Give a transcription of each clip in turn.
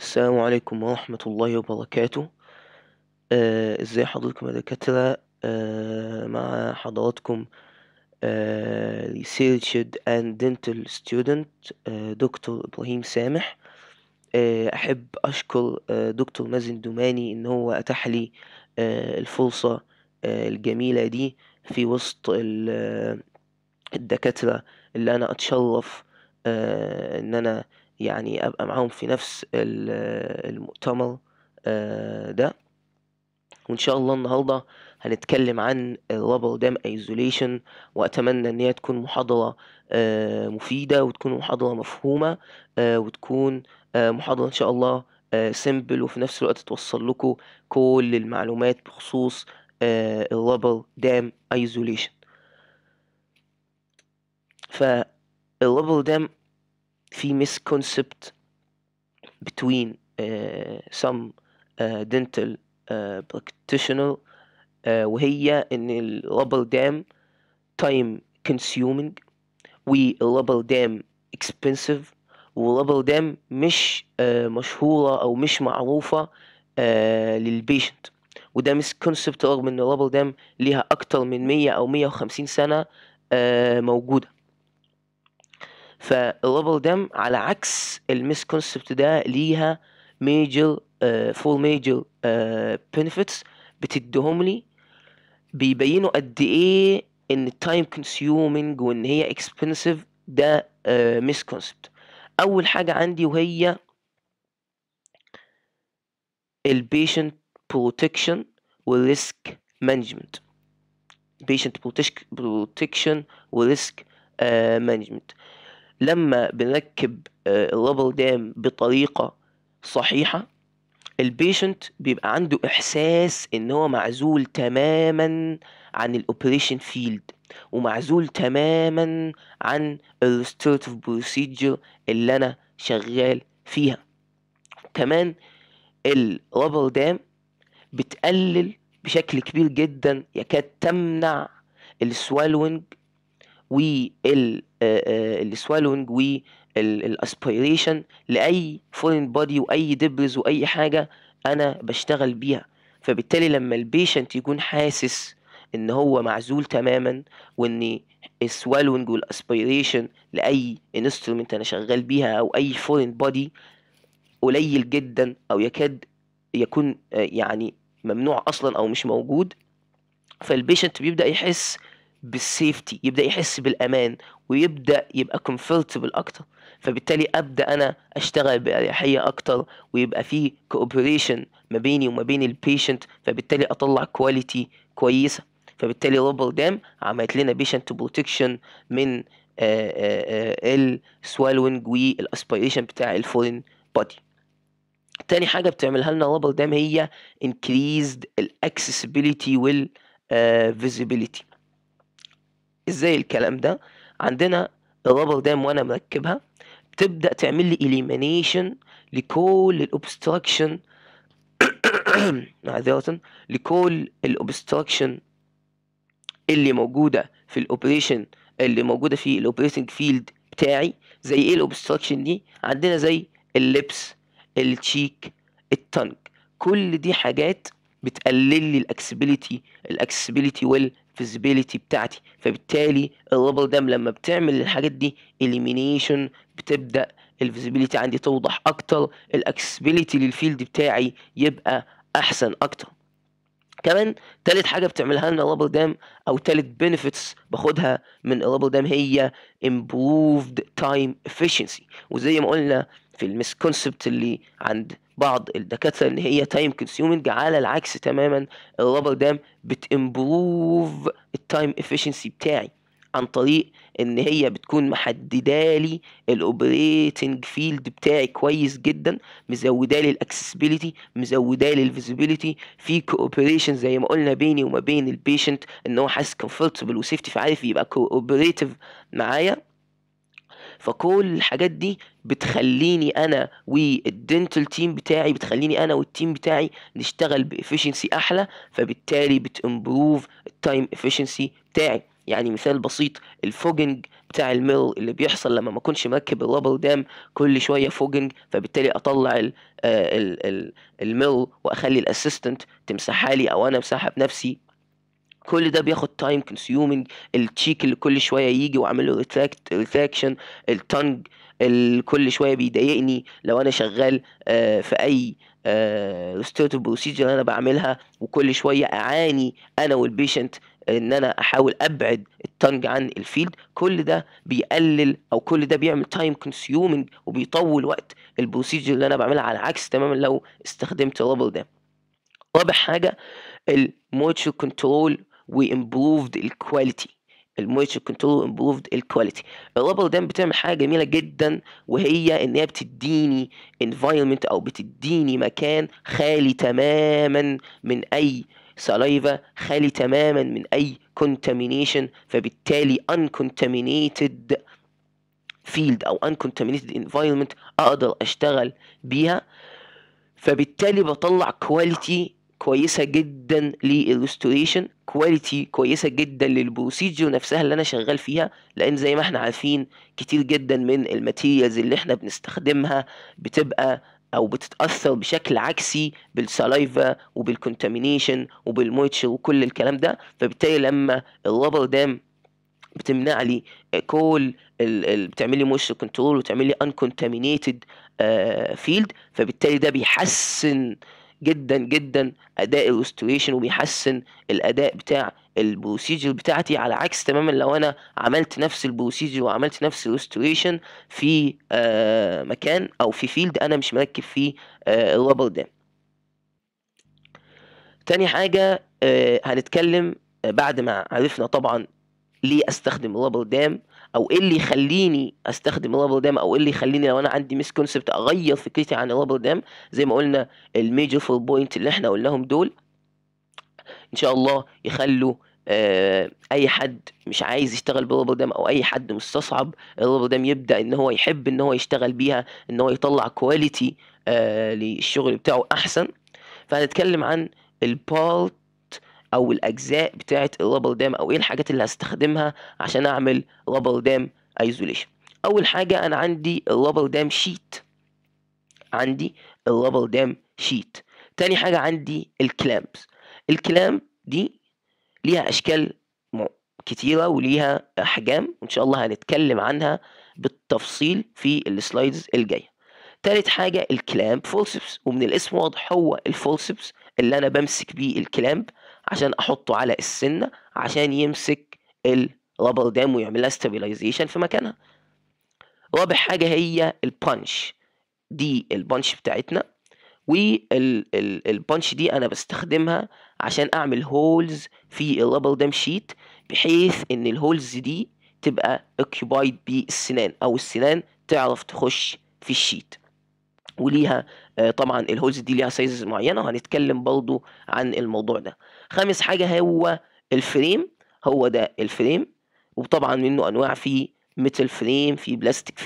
السلام عليكم ورحمة الله وبركاته آه ازاي حضراتكم يا دكاترة آه مع حضراتكم آه and dental student آه دكتور ابراهيم سامح آه احب اشكر آه دكتور مازن دوماني ان هو اتاح لي آه الفرصة آه الجميلة دي في وسط آه، الدكاترة اللي انا اتشرف آه ان انا آه يعني ابقى معاهم في نفس المؤتمر آه، ده وان شاء الله النهارده هنتكلم عن الرابر دام ايزوليشن واتمنى ان هي تكون محاضره آه، مفيده وتكون محاضره مفهومه آه، وتكون محاضره ان شاء الله سيمبل وفي نفس الوقت توصل لكم كل المعلومات بخصوص الرابر دام ايزوليشن ف دام في misconcept between uh, some uh, dental uh, practitioner uh, وهي ان ال rubber dam time consuming rubber dam expensive rubber dam مش uh, مشهورة او مش معروفة uh, للبيشنت وده misconcept رغم ان ال rubber dam ليها اكتر من 100 او 150 سنة uh, موجودة فالليفل دم على عكس المسكونسبت ده ليها ميجر فول ميجر بنفيتس بتديهم لي بيبينوا قد ايه ان التايم كونسيومنج وان هي اكسبنسيف ده مسكونسبت آه، اول حاجه عندي وهي البيشنت بروتكشن والريسك مانجمنت بيشنت بروتكشن وريسك مانجمنت لما بنركب الربل آه، دام بطريقة صحيحة البيشنت بيبقى عنده إحساس إن هو معزول تماما عن الأوبريشن فيلد ومعزول تماما عن الريستورتيف بروسيجر اللي أنا شغال فيها كمان الربل دام بتقلل بشكل كبير جدا يكاد تمنع السوالوينج والسوالونج آه، آه، والاسبيريشن لاي فورين بودي واي دبرز واي حاجه انا بشتغل بيها فبالتالي لما البيشنت يكون حاسس ان هو معزول تماما وان السوالونج والاسبيريشن لاي انسترومنت انا شغال بيها او اي فورين بودي قليل جدا او يكاد يكون آه، يعني ممنوع اصلا او مش موجود فالبيشنت بيبدا يحس بالسيفتي يبدا يحس بالامان ويبدا يبقى كومفورتبل اكتر فبالتالي ابدا انا اشتغل باريحيه اكتر ويبقى في كوبريشن ما بيني وما بين البيشنت فبالتالي اطلع كواليتي كويسه فبالتالي روبر دام عملت لنا بيشنت بروتكشن من آه، آه، آه، السوالوينج والاسبيريشن بتاع الفورين بودي تاني حاجه بتعملها لنا روبر دام هي increased الاكسسبيليتي وال فيزيبيليتي ازاي الكلام ده عندنا الرابر دام وانا مركبها بتبدا تعمل لي اليمينيشن لكل الاوبستراكشن معذرة لكل الاوبستراكشن اللي موجودة في الاوبريشن اللي موجودة في الاوبريتنج فيلد بتاعي زي ايه الاوبستراكشن دي عندنا زي اللبس التشيك التنك كل دي حاجات بتقلل لي الاكسبيليتي الاكسبيليتي الفيزيبيليتي بتاعتي فبالتالي الليفل دام لما بتعمل الحاجات دي اليمينيشن بتبدا الفيزيبيليتي عندي توضح اكتر الاكسسبيليتي للفيلد بتاعي يبقى احسن اكتر كمان تالت حاجه بتعملها لنا الليفل دام او تالت بنفيتس باخدها من الليفل دام هي امبروفد تايم افشنسي وزي ما قلنا في المسكونسبت اللي عند بعض الدكاتره ان هي تايم كونسيومنج على العكس تماما الرابر دام بتمبروف التايم افشنسي بتاعي عن طريق ان هي بتكون محدده لي الاوبريتنج فيلد بتاعي كويس جدا مزوده لي الاكسسبيليتي مزوده لي الفيزيبيليتي في كوبريشن زي ما قلنا بيني وما بين البيشنت ان هو حاسس كومفورتبل وسيفتي فعارف يبقى كوبريتيف معايا فكل الحاجات دي بتخليني انا والدنتال تيم بتاعي بتخليني انا والتيم بتاعي نشتغل بافشنسي احلى فبالتالي بتمبروف التايم افشنسي بتاعي يعني مثال بسيط الفوجنج بتاع الميل اللي بيحصل لما ما اكونش مركب الرابل دام كل شويه فوجنج فبالتالي اطلع ال آه، ال ال الميل واخلي الاسيستنت تمسحها لي او انا امسحها بنفسي كل ده بياخد تايم كونسيومنج التشيك اللي كل شويه يجي واعمل له ريتراكت ريتراكشن التنج كل شويه بيضايقني لو انا شغال آه، في اي ريستورتيف آه، بروسيجر انا بعملها وكل شويه اعاني انا والبيشنت ان انا احاول ابعد التنج عن الفيلد كل ده بيقلل او كل ده بيعمل تايم كونسيومنج وبيطول وقت البروسيجر اللي انا بعملها على عكس تماما لو استخدمت الرابر ده رابع حاجه الموتشر كنترول وامبروفد الكواليتي المويتشر كنترول امبروفد الكواليتي الرابر دام بتعمل حاجه جميله جدا وهي ان هي بتديني انفايرمنت او بتديني مكان خالي تماما من اي سلايفا خالي تماما من اي كونتامينيشن فبالتالي ان كونتامينيتد فيلد او ان كونتامينيتد انفايرمنت اقدر اشتغل بيها فبالتالي بطلع كواليتي كويسه جدا للريستوريشن كواليتي كويسه جدا للبروسيجر نفسها اللي انا شغال فيها لان زي ما احنا عارفين كتير جدا من الماتيريالز اللي احنا بنستخدمها بتبقى او بتتاثر بشكل عكسي بالسلايفا وبالكونتامينيشن وبالمويتشر وكل الكلام ده فبالتالي لما الرابر دام بتمنع لي كل بتعمل لي مويستشر كنترول وتعمل لي انكونتامينيتد آه، فيلد فبالتالي ده بيحسن آه جدا جدا اداء الاستويشن وبيحسن الاداء بتاع البروسيجر بتاعتي على عكس تماما لو انا عملت نفس البروسيجر وعملت نفس الاستويشن في آه، مكان او في فيلد انا مش مركب فيه آه، الرابر ده تاني حاجة آه، هنتكلم بعد ما عرفنا طبعا ليه استخدم الرابر دام او ايه اللي يخليني استخدم الرابر دام او ايه اللي يخليني لو انا عندي ميس كونسبت اغير فكرتي عن الرابر دام زي ما قلنا الميجر فور بوينت اللي احنا قلناهم دول ان شاء الله يخلوا آه، اي حد مش عايز يشتغل بالرابر دام او اي حد مستصعب الرابر دام يبدا ان هو يحب ان هو يشتغل بيها ان هو يطلع كواليتي آه، للشغل بتاعه احسن فهنتكلم عن البارت او الاجزاء بتاعه الرابل دام او ايه الحاجات اللي هستخدمها عشان اعمل رابل دام ايزوليشن اول حاجه انا عندي الرابل دام شيت عندي الرابل دام شيت تاني حاجه عندي الكلامبس الكلام دي ليها اشكال كتيرة وليها أحجام وإن شاء الله هنتكلم عنها بالتفصيل في السلايدز الجاية تالت حاجة الكلامب فورسبس ومن الاسم واضح هو الفورسبس اللي أنا بمسك بيه الكلامب عشان احطه على السنه عشان يمسك الرابر دام ويعملها ستابيلايزيشن في مكانها رابع حاجه هي البانش دي البانش بتاعتنا والبانش دي انا بستخدمها عشان اعمل هولز في الرابر دام شيت بحيث ان الهولز دي تبقى اوكيبايد بالسنان او السنان تعرف تخش في الشيت وليها آه، طبعا الهوز دي ليها سايز معينه وهنتكلم برضو عن الموضوع ده خامس حاجه هو الفريم هو ده الفريم وطبعا منه انواع في ميتال فريم في بلاستيك آه،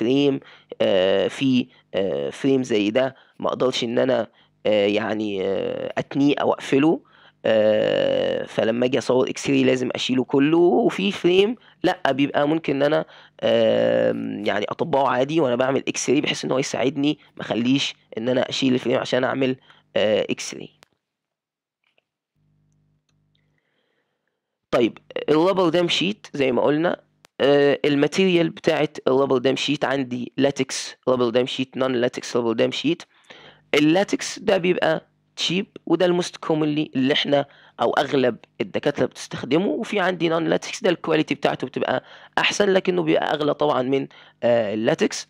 فريم في فريم آه، زي ده ما اقدرش ان انا يعني اتنيه او اقفله آه، فلما اجي اصور اكس ري لازم اشيله كله وفي فريم لا بيبقى ممكن ان انا يعني اطبقه عادي وانا بعمل اكس ري بحيث ان هو يساعدني ما اخليش ان انا اشيل الفريم عشان اعمل اكس آه، ري طيب الرابر دام شيت زي ما قلنا آه، الماتيريال بتاعت الرابر دام شيت عندي لاتكس رابر دام شيت نون لاتكس رابر دام شيت اللاتكس ده بيبقى تشيب وده الموست كومنلي اللي احنا او اغلب الدكاتره بتستخدمه وفي عندي نون لاتكس ده الكواليتي بتاعته بتبقى احسن لكنه بيبقى اغلى طبعا من اللاتكس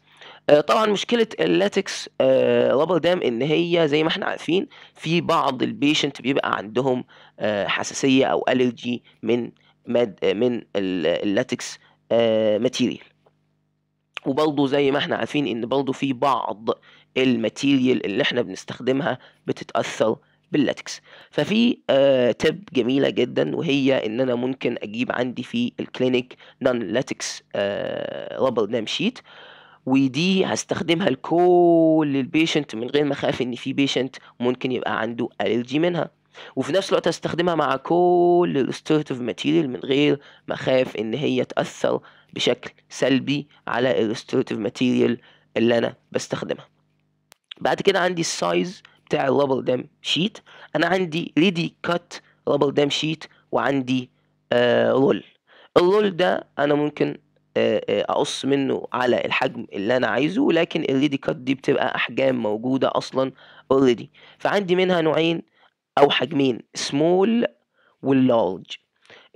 آه، آه، طبعا مشكله اللاتكس آه رابر دام ان هي زي ما احنا عارفين في بعض البيشنت بيبقى عندهم آه، حساسيه او الرجي من من اللاتكس ماتيريال وبرضه زي ما احنا عارفين ان برضه في بعض الماتيريال اللي احنا بنستخدمها بتتاثر باللاتكس ففي آه تب جميلة جدا وهي ان انا ممكن اجيب عندي في الكلينيك نون لاتكس آه رابر دام شيت ودي هستخدمها لكل البيشنت من غير ما اخاف ان في بيشنت ممكن يبقى عنده الرجي منها وفي نفس الوقت هستخدمها مع كل الريستورتيف ماتيريال من غير ما اخاف ان هي تاثر بشكل سلبي على الريستوريتيف ماتيريال اللي انا بستخدمها بعد كده عندي السايز بتاع الربل دام شيت انا عندي ريدي كات رابر دام شيت وعندي آه رول الرول ده انا ممكن آه، آه، اقص منه على الحجم اللي انا عايزه ولكن الريدي كات دي بتبقى احجام موجوده اصلا اوريدي فعندي منها نوعين او حجمين سمول واللارج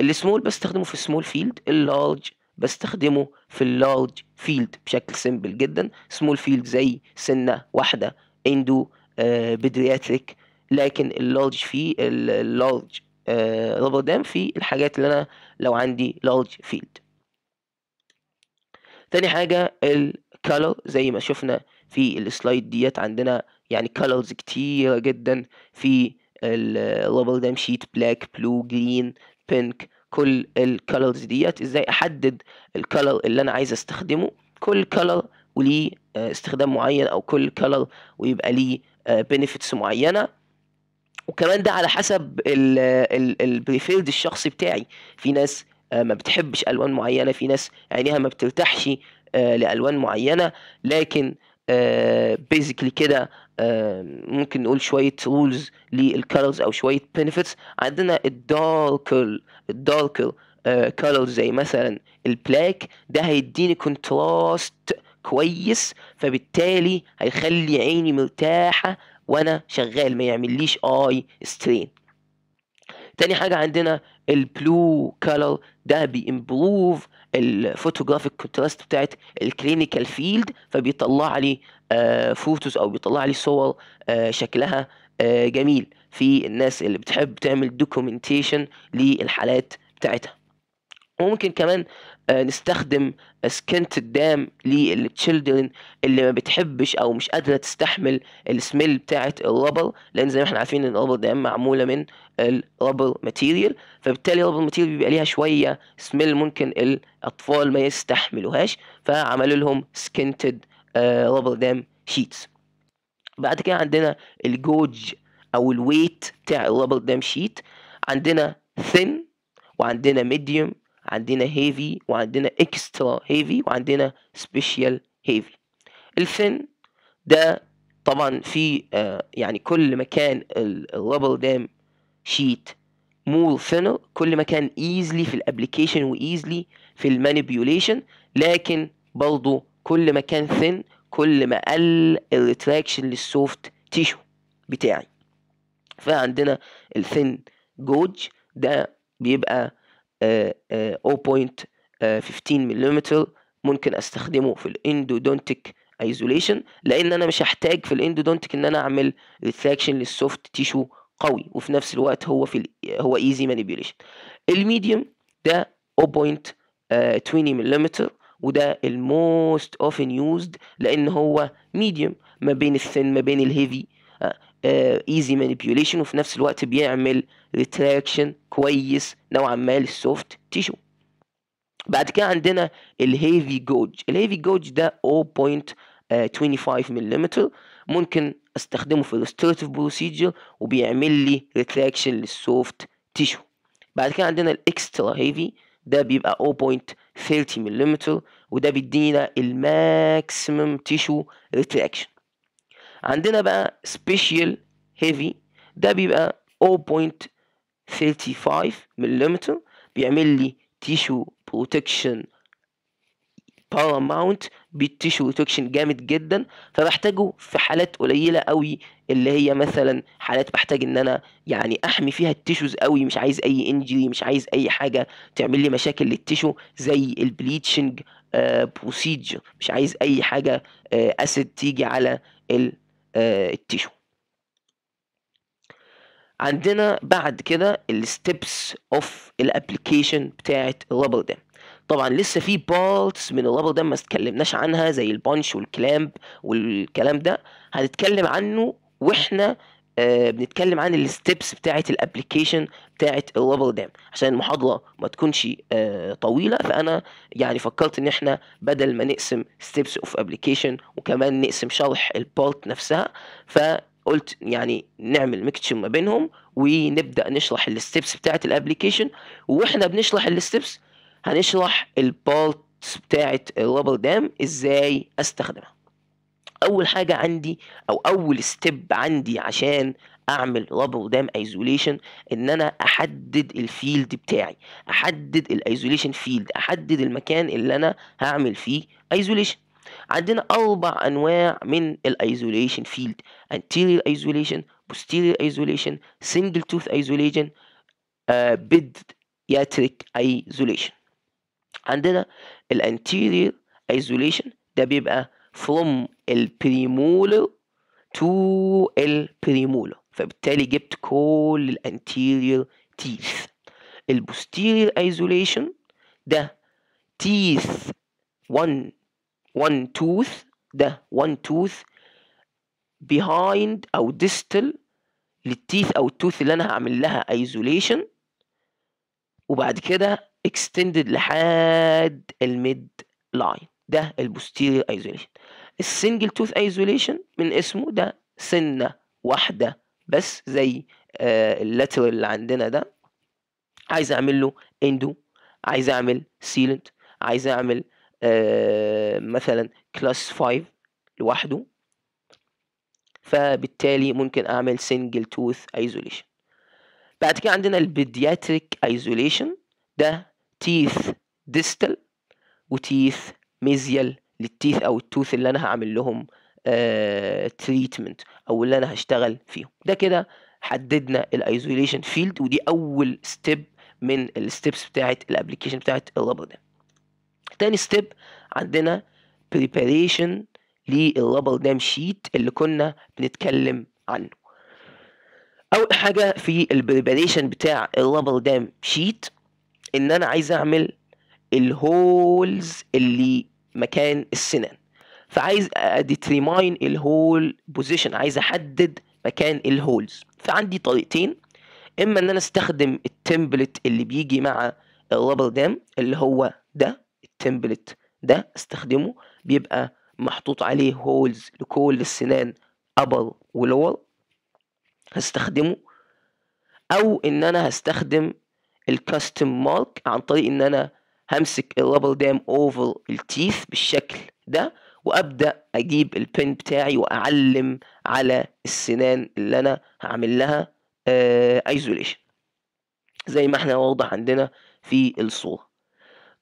السمول بستخدمه في سمول فيلد اللارج بستخدمه في اللارج فيلد بشكل سيمبل جدا سمول فيلد زي سنة واحدة اندو بدرياتريك آه، بيدرياتريك لكن اللارج في اللارج آه دام في الحاجات اللي انا لو عندي لارج فيلد تاني حاجة الكالر زي ما شفنا في السلايد ديت عندنا يعني كالرز كتيرة جدا في الرابر دام شيت بلاك بلو جرين بينك كل الكالرز ديت ازاي احدد الكالر اللي انا عايز استخدمه كل كالر وليه آه، استخدام معين او كل كالر ويبقى ليه بنفيتس آه، معينه وكمان ده على حسب البريفيرد الشخصي بتاعي في ناس آه، ما بتحبش الوان معينه في ناس عينيها ما بترتاحش لالوان معينه لكن بيزيكلي آه، كده آه، ممكن نقول شويه رولز للكالرز او شويه بنفيتس عندنا الداركل الداركل كالرز زي مثلا البلاك ده هيديني كونتراست كويس فبالتالي هيخلي عيني مرتاحه وانا شغال ما يعمليش اي سترين تاني حاجه عندنا البلو كالر ده بيمبروف الفوتوغرافيك كونتراست بتاعت الكلينيكال فيلد فبيطلع لي فوتوز آه، او بيطلع لي صور آه، شكلها آه، جميل في الناس اللي بتحب تعمل دوكيومنتيشن للحالات بتاعتها وممكن كمان آه، نستخدم سكنت الدام للتشيلدرن اللي ما بتحبش او مش قادره تستحمل السميل بتاعه الربل لان زي ما احنا عارفين ان الربل دام معموله من الربل ماتيريال فبالتالي الربل ماتيريال بيبقى ليها شويه سميل ممكن الاطفال ما يستحملوهاش فعملوا لهم سكنتد ربل دام شيتس بعد كده عندنا الجوج او الويت بتاع الربل دام شيت عندنا ثين وعندنا ميديوم عندنا هيفي وعندنا اكسترا هيفي وعندنا سبيشال هيفي الثن ده طبعا في آه، يعني كل ما كان الرابر دام شيت مور ثينر كل ما كان ايزلي في الابلكيشن وايزلي في المانيبيوليشن لكن برضه كل ما كان ثين كل ما قل الريتراكشن للسوفت تيشو بتاعي فعندنا الثن جوج ده بيبقى 0.15 آه، ملم آه، آه، ممكن استخدمه في الاندودونتيك ايزوليشن لان انا مش هحتاج في الاندودونتيك ان انا اعمل ريتراكشن للسوفت تيشو قوي وفي نفس الوقت هو في هو ايزي مانيبيوليشن الميديوم ده 0.20 ملم وده الموست اوفن يوزد لان هو ميديوم ما بين الثن ما بين الهيفي ايزي مانيبيوليشن وفي نفس الوقت بيعمل ريتراكشن كويس نوعا ما للسوفت تيشو بعد كده عندنا الهيفي جوج الهيفي جوج ده 0.25 ملم ممكن استخدمه في الريستوراتيف بروسيجر وبيعمل لي ريتراكشن للسوفت تيشو بعد كده عندنا الاكسترا هيفي ده بيبقى 0.30 ملم وده بيدينا الماكسيمم تيشو ريتراكشن عندنا بقى سبيشال هيفي ده بيبقى 35 ملم بيعمل لي تيشو بروتكشن باراماونت بالتيشو بروتكشن جامد جدا فبحتاجه في حالات قليله قوي اللي هي مثلا حالات بحتاج ان انا يعني احمي فيها التيشوز قوي مش عايز اي انجري مش عايز اي حاجه تعمل لي مشاكل للتيشو زي البليتشنج بروسيدجر بروسيجر مش عايز اي حاجه اسيد آه، تيجي على التيشو آه، عندنا بعد كده الستبس اوف الابلكيشن بتاعت الرابل دام طبعا لسه في بارتس من الرابل دام ما اتكلمناش عنها زي البانش والكلامب والكلام ده هنتكلم عنه واحنا آه، بنتكلم عن الستبس بتاعت الابلكيشن بتاعت الرابل دام عشان المحاضره ما تكونش آه، طويله فانا يعني فكرت ان احنا بدل ما نقسم ستيبس اوف ابلكيشن وكمان نقسم شرح البارت نفسها ف قلت يعني نعمل ميكتشر ما بينهم ونبدا نشرح الستبس بتاعه الابلكيشن واحنا بنشرح الستبس هنشرح البارتس بتاعه الرابل دام ازاي استخدمها اول حاجه عندي او اول ستيب عندي عشان اعمل رابل دام ايزوليشن ان انا احدد الفيلد بتاعي احدد الايزوليشن فيلد احدد المكان اللي انا هعمل فيه ايزوليشن عندنا أربع أنواع من الأيزوليشن فيلد anterior isolation posterior isolation single tooth isolation uh, pediatric isolation عندنا anterior isolation ده بيبقى from premolar to premolar فبالتالي جبت كل teeth ال posterior isolation ده teeth 1 one tooth ده one tooth behind أو distal للتيث أو التوث اللي أنا هعمل لها isolation وبعد كده extended لحد الميد لاين ده البوستيريور ايزوليشن السنجل توث isolation من اسمه ده سنه واحده بس زي آه اللاترال اللي عندنا ده عايز اعمل له اندو عايز اعمل sealant عايز اعمل آه، مثلا كلاس 5 لوحده فبالتالي ممكن اعمل سنجل توث ايزوليشن بعد كده عندنا البيدياتريك ايزوليشن ده تيث ديستال وتيث ميزيال للتيث او التوث اللي انا هعمل لهم تريتمنت آه، او اللي انا هشتغل فيهم ده كده حددنا الايزوليشن فيلد ودي اول ستيب من الستيبس بتاعت الابلكيشن بتاعت اللابو ده تاني ستيب عندنا preparation للرابر دام شيت اللي كنا بنتكلم عنه اول حاجه في البريباريشن بتاع الرابر دام شيت ان انا عايز اعمل الهولز اللي مكان السنان فعايز اديتريماين الهول بوزيشن عايز احدد مكان الهولز فعندي طريقتين اما ان انا استخدم التمبلت اللي بيجي مع الرابر دام اللي هو ده التمبلت ده استخدمه بيبقى محطوط عليه هولز لكل السنان ابر ولور هستخدمه او ان انا هستخدم الكاستم مارك عن طريق ان انا همسك الرابر دام اوفر التيث بالشكل ده وابدا اجيب البن بتاعي واعلم على السنان اللي انا هعمل لها ايزوليشن آه، زي ما احنا واضح عندنا في الصوره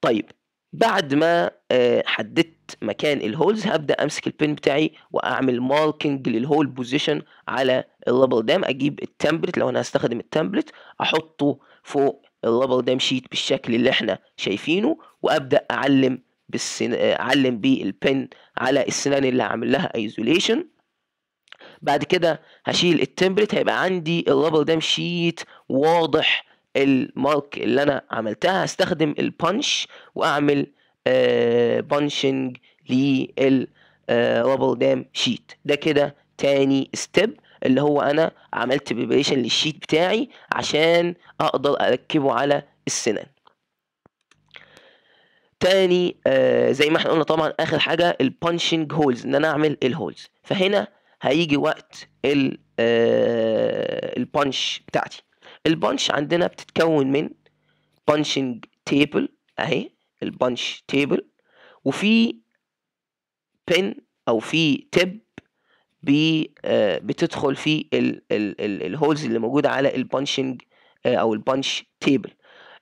طيب بعد ما آه، حددت مكان الهولز هبدا امسك البين بتاعي واعمل ماركنج للهول بوزيشن على اللبل دام اجيب التمبلت لو انا هستخدم التمبلت احطه فوق اللبل دام شيت بالشكل اللي احنا شايفينه وابدا اعلم بالسن... آه، اعلم بيه على السنان اللي هعمل لها ايزوليشن بعد كده هشيل التمبلت هيبقى عندي اللبل دام شيت واضح المارك اللي انا عملتها هستخدم البانش واعمل بانشنج للرابل دام شيت ده كده تاني ستيب اللي هو انا عملت بريبريشن للشيت بتاعي عشان اقدر اركبه على السنان تاني آه زي ما احنا قلنا طبعا اخر حاجه البانشنج هولز ان انا اعمل الهولز فهنا هيجي وقت البانش آه، بتاعتي البانش عندنا بتتكون من بانشنج تيبل اهي البانش تيبل وفي بن او في تب بي آه، بتدخل في الهولز اللي موجوده على البانشنج آه، او البانش تيبل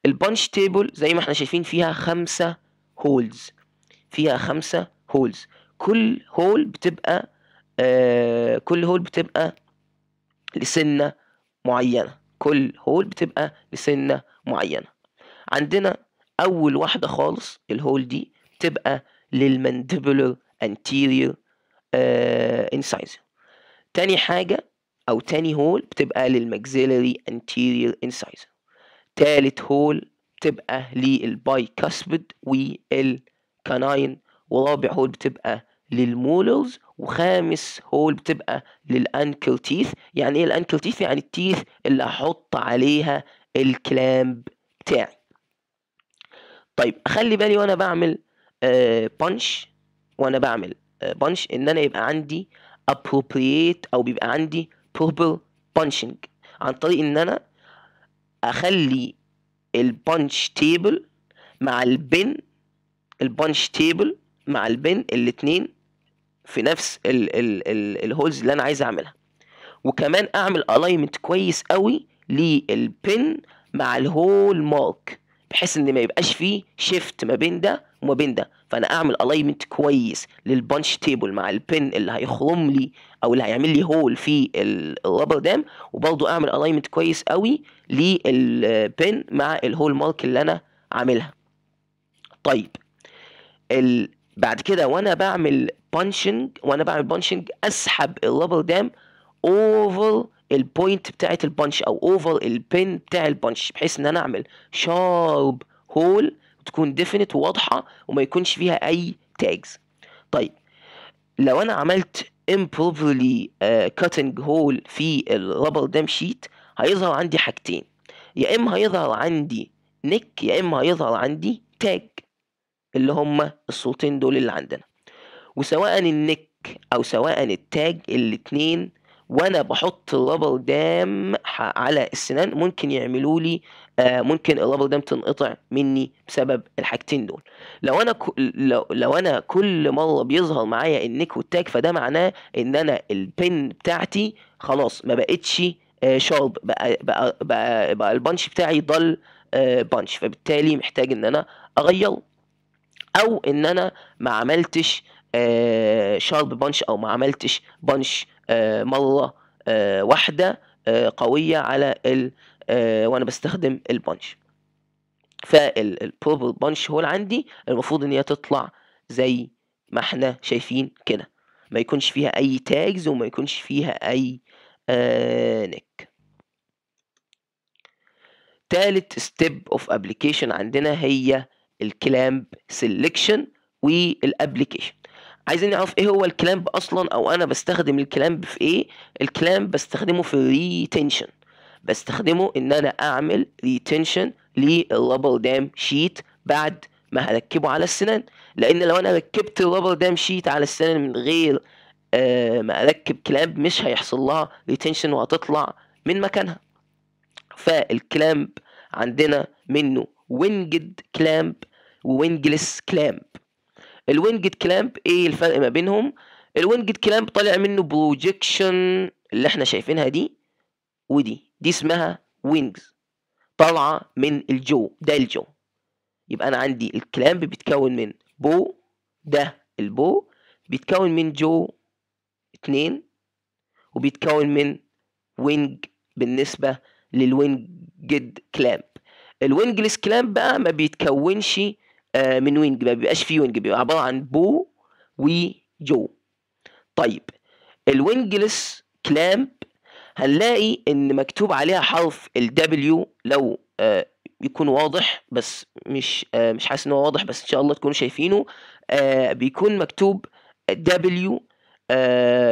البانش تيبل زي ما احنا شايفين فيها خمسة هولز فيها خمسة هولز كل هول بتبقى آه، كل هول بتبقى لسنة معينة كل هول بتبقى لسنة معينة عندنا أول واحدة خالص الهول دي تبقى للمانديبولر anterior uh, incisor تاني حاجة أو تاني هول بتبقى للمجزيلري anterior incisor تالت هول بتبقى للبايكاسبد والكناين ورابع هول بتبقى للمولرز وخامس هول بتبقى للانكل تيث يعني ايه الانكل تيث يعني التيث اللي احط عليها الكلامب بتاعي طيب اخلي بالي وانا بعمل بانش آه، وانا بعمل بانش آه، ان انا يبقى عندي appropriate او بيبقى عندي proper بانشنج عن طريق ان انا اخلي البانش تيبل مع البن البانش تيبل مع البن الاتنين في نفس ال ال ال الهولز اللي انا عايز اعملها وكمان اعمل الاينمنت كويس قوي للبن مع الهول مارك بحيث ان ما يبقاش فيه شيفت ما بين ده وما بين ده فانا اعمل الاينمنت كويس للبانش تيبل مع البن اللي هيخرم لي او اللي هيعمل لي هول في الرابر دام وبرضه اعمل الاينمنت كويس قوي للبن مع الهول مارك اللي انا عاملها طيب ال بعد كده وانا بعمل بانشنج وانا بعمل بانشنج اسحب الرابر دام اوفر البوينت بتاعه البانش او اوفر البين بتاع البانش بحيث ان انا اعمل شارب هول تكون ديفينيت وواضحه وما يكونش فيها اي تاجز طيب لو انا عملت improperly آه، cutting hole في الرابر دام شيت هيظهر عندي حاجتين يا اما هيظهر عندي نك يا اما هيظهر عندي تاج اللي هما الصوتين دول اللي عندنا وسواء النك او سواء التاج الاتنين وانا بحط لبل دام على السنان ممكن يعملوا لي آه، ممكن اللبل دام تنقطع مني بسبب الحاجتين دول لو انا لو, انا كل مره بيظهر معايا النك والتاج فده معناه ان انا البن بتاعتي خلاص ما بقتش شارب آه، بقى, بقى, بقى, بقى البانش بتاعي ضل بنش بانش فبالتالي محتاج ان انا اغيره او ان انا ما عملتش شارب آه، بانش او ما عملتش بانش آه، مره آه، واحده قويه على ال وانا بستخدم البانش فالبروبر بانش هول عندي المفروض ان هي تطلع زي ما احنا شايفين كده ما يكونش فيها اي تاجز وما يكونش فيها اي نك تالت ستيب اوف ابلكيشن عندنا هي الكلامب سيلكشن والابلكيشن عايزين نعرف ايه هو الكلامب اصلا او انا بستخدم الكلامب في ايه الكلامب بستخدمه في الريتنشن بستخدمه ان انا اعمل ريتنشن للربل دام شيت بعد ما هركبه على السنان لان لو انا ركبت الربل دام شيت على السنان من غير آه، ما اركب كلامب مش هيحصل لها ريتنشن وهتطلع من مكانها فالكلامب عندنا منه وينجد كلامب ووينجلس كلامب الوينجد كلامب ايه الفرق ما بينهم الوينجد كلامب طالع منه بروجيكشن اللي احنا شايفينها دي ودي دي اسمها وينجز طالعه من الجو ده الجو يبقى انا عندي الكلامب بيتكون من بو ده البو بيتكون من جو اتنين وبيتكون من وينج بالنسبة للوينجد كلامب الوينجلس كلام بقى ما بيتكونش آه، من وينج ما بيبقاش فيه وينج بيبقى عباره عن بو وجو طيب الوينجلس كلامب هنلاقي ان مكتوب عليها حرف الدبليو لو آه يكون واضح بس مش آه مش حاسس ان هو واضح بس ان شاء الله تكونوا شايفينه آه بيكون مكتوب دبليو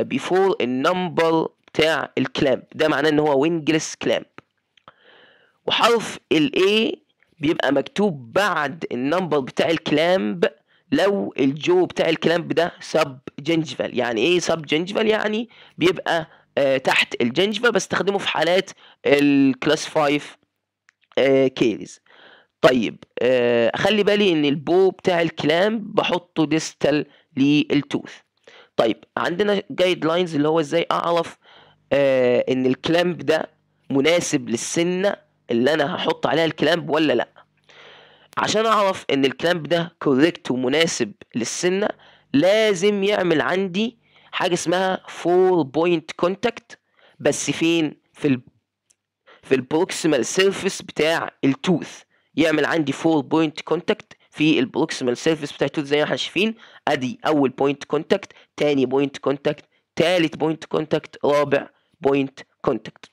بيفور النمبر بتاع الكلامب ده معناه ان هو وينجلس كلامب وحرف الاي بيبقى مكتوب بعد النمبر بتاع الكلامب لو الجو بتاع الكلامب ده سب جنجفال يعني ايه سب جنجفال يعني بيبقى آه تحت الجنجفال بستخدمه في حالات الكلاس 5 آه كيرز طيب آه اخلي بالي ان البو بتاع الكلام بحطه ديستال للتوث طيب عندنا جايد لاينز اللي هو ازاي اعرف آه ان الكلامب ده مناسب للسنه اللي انا هحط عليها الكلامب ولا لا عشان اعرف ان الكلامب ده كوريكت ومناسب للسنة لازم يعمل عندي حاجة اسمها 4 بوينت كونتاكت بس فين في ال... في البروكسيمال سيرفيس بتاع التوث يعمل عندي 4 بوينت كونتاكت في البروكسيمال سيرفيس بتاع التوث زي ما احنا شايفين ادي اول بوينت كونتاكت تاني بوينت كونتاكت تالت بوينت كونتاكت رابع بوينت كونتاكت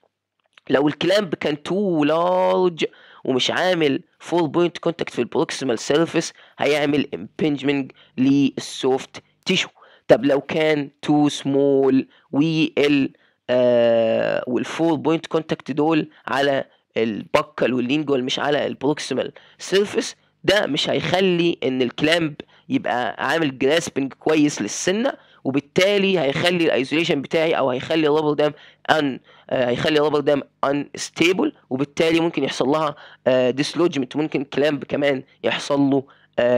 لو الكلامب كان تو لارج ومش عامل فول بوينت كونتاكت في البروكسيمال سيرفيس هيعمل امبنجمنج للسوفت تيشو طب لو كان تو سمول آه، وال والفول والفور بوينت كونتاكت دول على البكل واللينجوال مش على البروكسيمال سيرفيس ده مش هيخلي ان الكلامب يبقى عامل جراسبنج كويس للسنه وبالتالي هيخلي الايزوليشن بتاعي او هيخلي الليفل دام ان هيخلي الليفل دام ان ستيبل وبالتالي ممكن يحصل لها ديسلوجمنت آه، ممكن كلامب كمان يحصل له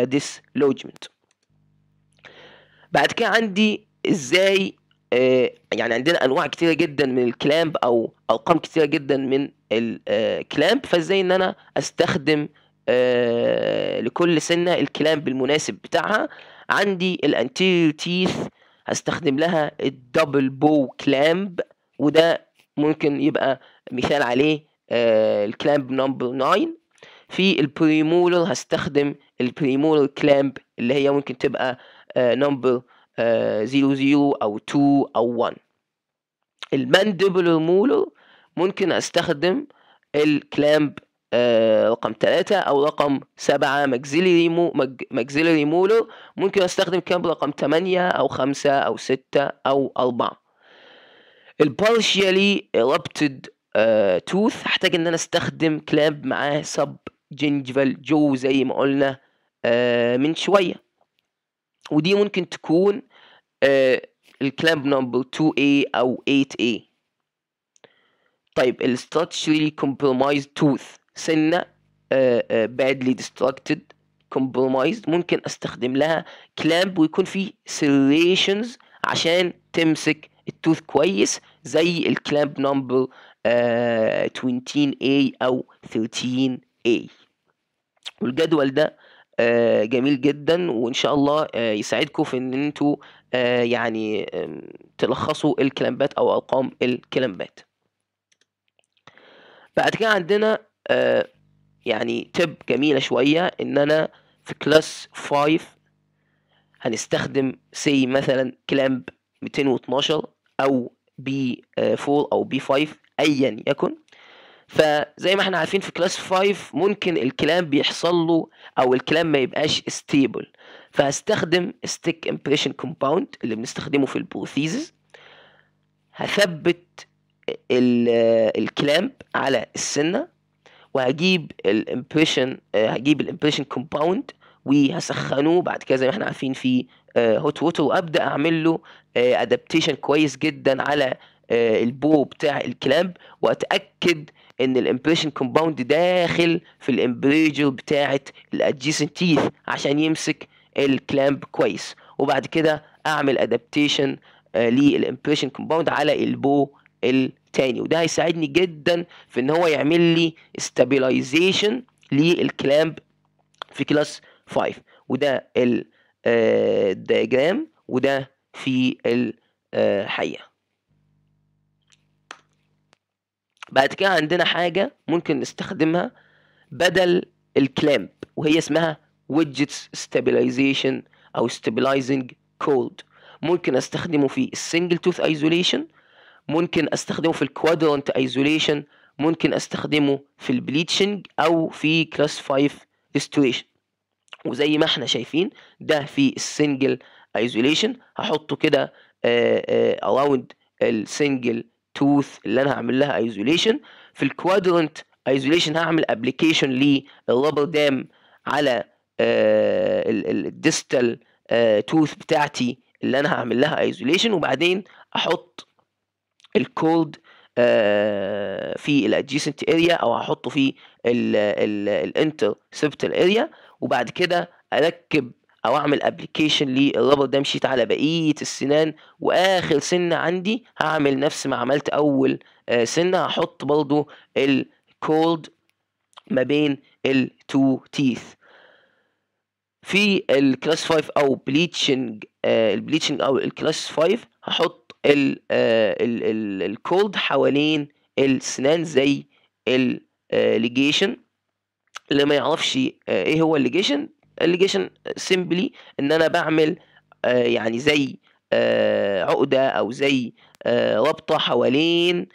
ديسلوجمنت آه، بعد كده عندي ازاي آه، يعني عندنا انواع كتيره جدا من الكلامب او ارقام كتيره جدا من الكلامب فازاي ان انا استخدم لكل سنه الكلامب المناسب بتاعها عندي الانتيريور تيث هستخدم لها الدبل بو كلامب وده ممكن يبقى مثال عليه آه، الكلامب نمبر 9 في البريمولر هستخدم البريمولر كلامب اللي هي ممكن تبقى آه، نمبر 00 آه، او 2 او 1 الماندبلر مولر ممكن استخدم الكلامب آه، رقم ثلاثة أو رقم سبعة مجزيلي مو مجزيلي ريمولر ممكن أستخدم كامب رقم ثمانية أو خمسة أو ستة أو أربعة البارشيالي erupted توث آه، أحتاج هحتاج ان انا استخدم كلاب معاه سب جنجفال جو زي ما قلنا uh, من شوية ودي ممكن تكون الكلاب نمبر 2A او 8A طيب الستراتشري structurally compromised tooth سنه بادلي ديستراكتد كومبرومايزد ممكن استخدم لها كلامب ويكون في سيريشنز عشان تمسك التوث كويس زي الكلامب نمبر 20A او 13A والجدول ده آه، جميل جدا وان شاء الله آه، يساعدكم في ان انتوا آه، يعني تلخصوا الكلامبات او ارقام الكلامبات بعد كده عندنا آه، يعني تب جميله شويه ان انا في كلاس 5 هنستخدم سي مثلا كلامب 212 او بي 4 او بي 5 ايا يكن فزي ما احنا عارفين في كلاس 5 ممكن الكلام بيحصل له او الكلام ما يبقاش ستيبل فهستخدم ستيك امبريشن كومباوند اللي بنستخدمه في البروثيزز هثبت الكلامب على السنه وهجيب الامبريشن آه، هجيب الامبريشن كومباوند وهسخنوه بعد كده زي ما احنا عارفين في هوت آه، ووتر وابدا اعمل له ادابتيشن آه، كويس جدا على البو بتاع الكلاب واتاكد ان الامبريشن كومباوند داخل في الامبريجر بتاعه الادجيسنت تيث عشان يمسك الكلامب كويس وبعد كده اعمل ادابتيشن للامبريشن كومباوند على البو التاني وده هيساعدني جدا في ان هو يعمل لي استابيلايزيشن للكلامب في كلاس 5 وده الدياجرام آه، وده في الحقيقه آه، بعد كده عندنا حاجه ممكن نستخدمها بدل الكلامب وهي اسمها ويدجتس ستابيلايزيشن او ستابيلايزنج كود ممكن استخدمه في السنجل توث ايزوليشن ممكن استخدمه في الكوادرانت ايزوليشن ممكن استخدمه في البليتشنج او في كلاس 5 ستويشن وزي ما احنا شايفين ده في السنجل ايزوليشن هحطه كده اراوند السنجل توث اللي انا هعمل لها ايزوليشن في الكوادرانت ايزوليشن هعمل ابلكيشن للرابر دام على الديستال آه، توث آه، بتاعتي اللي انا هعمل لها ايزوليشن وبعدين احط الكولد آه، في الادجيسنت اريا او هحطه في الانتر سيبتال اريا وبعد كده اركب او اعمل ابلكيشن للرابر ده مشيت على بقيه السنان واخر سنه عندي هعمل نفس ما عملت اول آه، سنه هحط برضو الكولد ما بين التو تيث في الكلاس 5 او بليتشنج آه، البليتشنج او الكلاس 5 هحط الكولد آه، حوالين السنان زي الليجيشن آه، اللي ما يعرفش آه، ايه هو الليجيشن الليجيشن سيمبلي ان انا بعمل يعني زي عقده او زي ربطه حوالين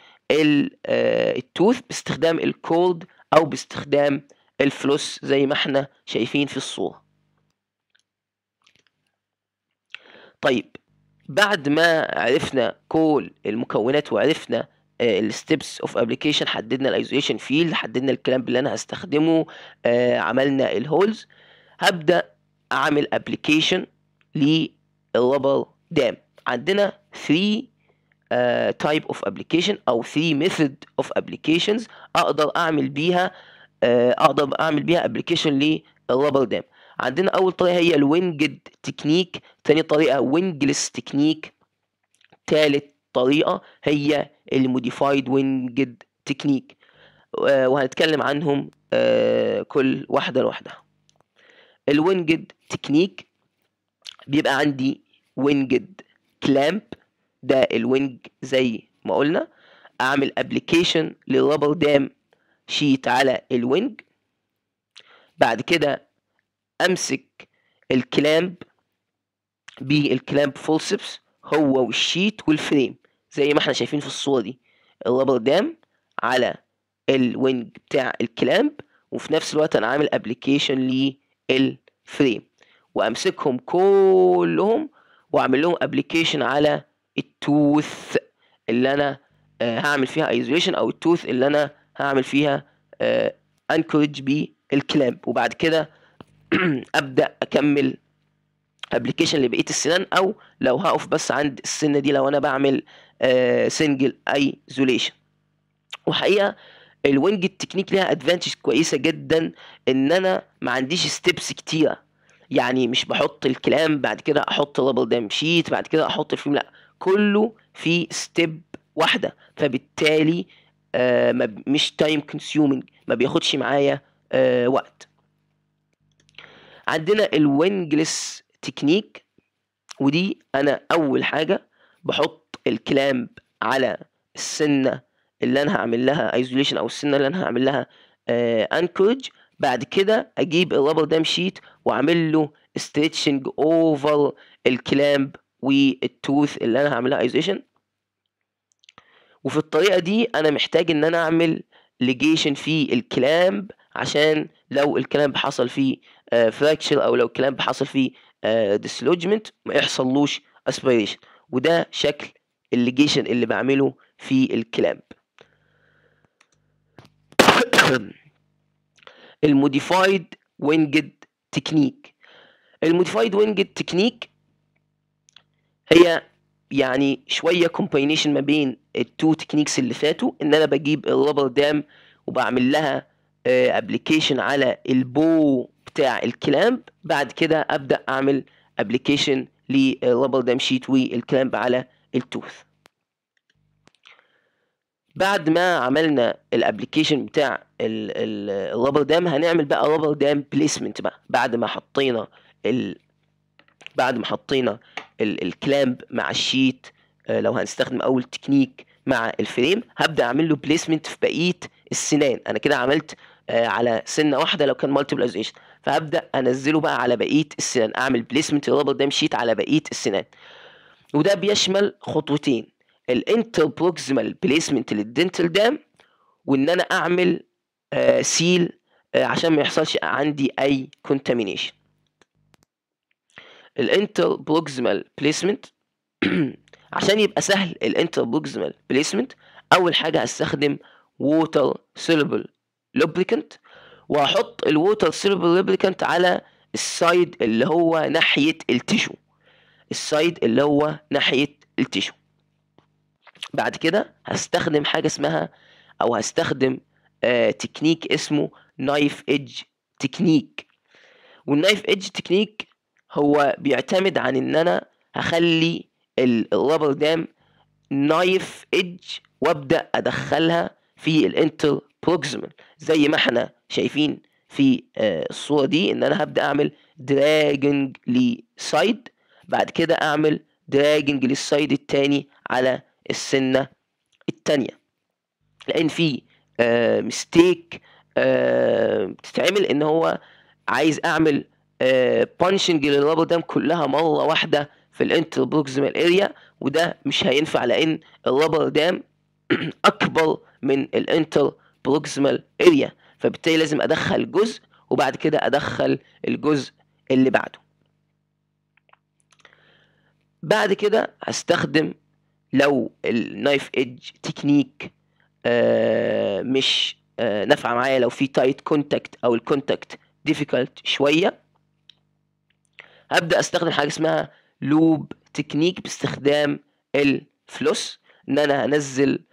التوث باستخدام الكولد او باستخدام الفلوس زي ما احنا شايفين في الصوره طيب بعد ما عرفنا كل المكونات وعرفنا الستبس اوف ابلكيشن حددنا الايزوليشن فيلد حددنا الكلام اللي انا هستخدمه آه، عملنا الهولز هبدا اعمل ابلكيشن للرابر دام عندنا 3 تايب اوف ابلكيشن او 3 ميثود اوف ابلكيشنز اقدر اعمل بيها آه، اقدر اعمل بيها ابلكيشن للرابر دام عندنا اول طريقه هي الوينجد تكنيك ثاني طريقه وينجلس تكنيك ثالث طريقه هي الموديفايد وينجد تكنيك آه، وهنتكلم عنهم آه، كل واحده لوحدها الوينجد تكنيك بيبقى عندي وينجد كلامب ده الوينج زي ما قلنا اعمل ابلكيشن للرابر دام شيت على الوينج بعد كده امسك الكلامب بالكلامب فولسبس هو والشيت والفريم زي ما احنا شايفين في الصورة دي الرابر دام على الوينج بتاع الكلامب وفي نفس الوقت انا عامل ابلكيشن للفريم وامسكهم كلهم واعمل لهم ابلكيشن على التوث اللي انا آه، هعمل فيها ايزوليشن او التوث اللي انا هعمل فيها انكورج آه، بالكلامب وبعد كده ابدا اكمل ابلكيشن لبقيه السنان او لو هقف بس عند السن دي لو انا بعمل سنجل آه، ايزوليشن وحقيقه الوينج التكنيك ليها ادفانتج كويسه جدا ان انا ما عنديش ستيبس كتيره يعني مش بحط الكلام بعد كده احط لابل دام شيت بعد كده احط الفيلم لا كله في ستيب واحده فبالتالي آه مش تايم كونسيومينج ما بياخدش معايا آه وقت عندنا الوينجلس تكنيك ودي انا اول حاجه بحط الكلامب على السنه اللي انا هعمل لها ايزوليشن او السنه اللي انا هعمل لها انكورج آه، بعد كده اجيب الرابر دام شيت واعمل له ستريتشنج اوفر الكلامب والتوث اللي انا هعملها ايزوليشن وفي الطريقه دي انا محتاج ان انا اعمل ليجيشن في الكلامب عشان لو الكلامب حصل فيه آه، فراكشر او لو كلامب حصل فيه ديسلوجمنت آه، ما يحصلوش اسبيريشن وده شكل الليجيشن اللي بعمله في الكلام الموديفايد وينجد تكنيك الموديفايد وينجد تكنيك هي يعني شويه كومباينيشن ما بين التو تكنيكس اللي فاتوا ان انا بجيب الرابر دام وبعمل لها ابلكيشن آه، على البو بتاع الكلامب بعد كده ابدا اعمل ابلكيشن للبل دام شيت والكلامب على التوث بعد ما عملنا الابلكيشن بتاع اللبل دام هنعمل بقى لبل دام بليسمنت بقى بعد ما حطينا ال... بعد ما حطينا الكلامب مع الشيت آه، لو هنستخدم اول تكنيك مع الفريم هبدا اعمل له بليسمنت في بقيه السنان انا كده عملت آه، على سنه واحده لو كان مالتيبلايزيشن فهبدا انزله بقى على بقيه السنان اعمل بليسمنت للرابر دام شيت على بقيه السنان وده بيشمل خطوتين الانتربروكسيمال بليسمنت للدنتال دام وان انا اعمل آه سيل آه عشان ما يحصلش عندي اي كونتامينيشن الانتربروكسيمال بليسمنت عشان يبقى سهل الانتربروكسيمال بليسمنت اول حاجه هستخدم ووتر سيلبل لوبريكنت وهحط الووتر سيلبل لوبريكنت على السايد اللي هو ناحية التيشو السايد اللي هو ناحية التيشو بعد كده هستخدم حاجة اسمها او هستخدم آه تكنيك اسمه نايف ايدج تكنيك والنايف ايدج تكنيك هو بيعتمد عن ان انا هخلي الرابر دام نايف ايدج وابدا ادخلها في الانتر بروكسيمال زي ما احنا شايفين في آه، الصورة دي ان انا هبدأ اعمل دراجنج لسايد بعد كده اعمل دراجنج للسايد التاني على السنة التانية لان في ميستيك آه، مستيك آه، بتتعمل ان هو عايز اعمل بانشنج للرابر دام كلها مرة واحدة في الانتر بروكسيمال اريا وده مش هينفع لان الرابر دام اكبر من الانتر بروكسيمال اريا فبالتالي لازم ادخل جزء وبعد كده ادخل الجزء اللي بعده بعد كده هستخدم لو النايف ايدج تكنيك مش نفع آه، نافعه معايا لو في تايت كونتاكت او الكونتاكت ديفيكولت شويه هبدا استخدم حاجه اسمها لوب تكنيك باستخدام الفلوس ان انا هنزل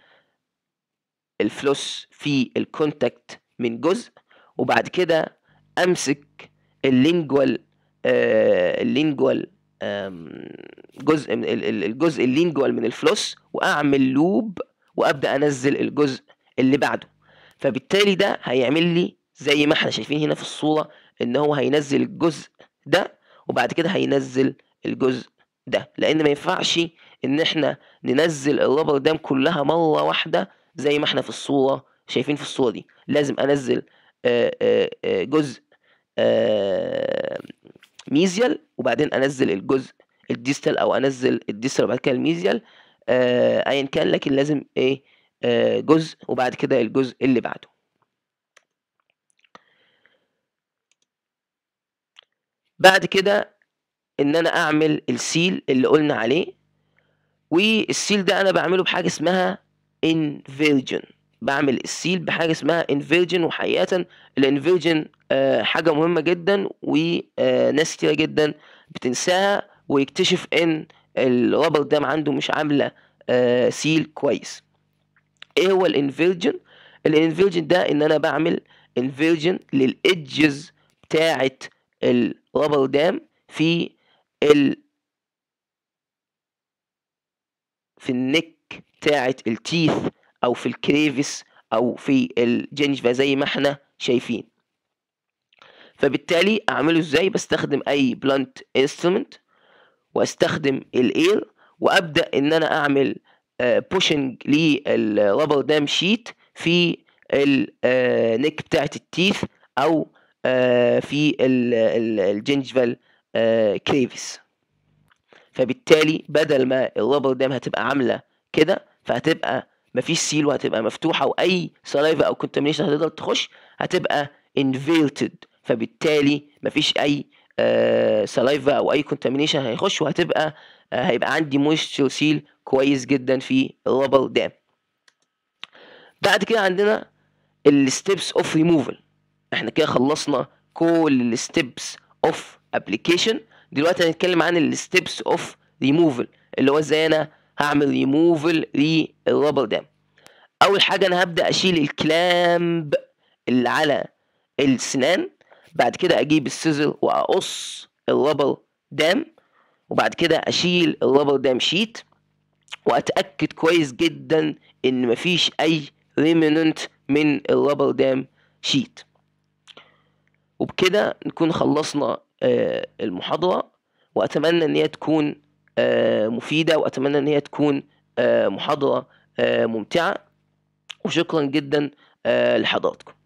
الفلوس في الكونتاكت من جزء وبعد كده امسك اللينجوال آه، اللينجوال جزء الجزء اللينجوال من الفلوس واعمل لوب وابدا انزل الجزء اللي بعده فبالتالي ده هيعمل لي زي ما احنا شايفين هنا في الصوره ان هو هينزل الجزء ده وبعد كده هينزل الجزء ده لان ما ينفعش ان احنا ننزل الرابر دام كلها مره واحده زي ما احنا في الصورة شايفين في الصورة دي لازم انزل آه، آه، آه، جزء ميزيال وبعدين انزل الجزء الديستال او انزل الديستال وبعد كده الميزيال ايا كان لكن لازم ايه جزء وبعد كده الجزء اللي بعده بعد كده ان انا اعمل السيل اللي قلنا عليه والسيل ده انا بعمله بحاجه اسمها انفيرجن بعمل السيل بحاجه اسمها انفيرجن وحقيقه الانفيرجن آه، حاجه مهمه جدا وناس آه، كتيره جدا بتنساها ويكتشف ان الرابر دام عنده مش عامله آه، سيل كويس ايه هو الانفيرجن الانفيرجن ده ان انا بعمل انفيرجن للادجز بتاعه الرابر دام في ال في النك بتاعت التيث أو في الكريفس أو في الجنجفة زي ما احنا شايفين فبالتالي أعمله إزاي بستخدم أي بلانت انسترومنت واستخدم الاير وابدا ان انا اعمل بوشنج للربر دام شيت في النك آه، بتاعت التيث او آه، في الجنجفال كريفس آه، فبالتالي بدل ما الربر دام هتبقى عامله كده فهتبقى مفيش سيل وهتبقى مفتوحه واي سلايفا او كونتامينيشن هتقدر تخش هتبقى انفيلتد فبالتالي مفيش اي سلايفا آه، او اي كونتامينيشن هيخش وهتبقى آه، هيبقى عندي مويستشر سيل كويس جدا في الرابر دام بعد كده عندنا الستبس اوف ريموفل احنا كده خلصنا كل الستبس اوف ابلكيشن دلوقتي هنتكلم عن الستبس اوف ريموفل اللي هو ازاي انا هعمل ريموفل للرابر دام اول حاجه انا هبدا اشيل الكلامب اللي على السنان بعد كده اجيب السيزر واقص الرابر دام وبعد كده اشيل الرابر دام شيت واتاكد كويس جدا ان مفيش اي ريمننت من الرابر دام شيت وبكده نكون خلصنا آه، المحاضرة وأتمنى إن هي تكون آه، مفيدة وأتمنى أن هي تكون آه، محاضرة آه، ممتعة وشكرا جدا لحضراتكم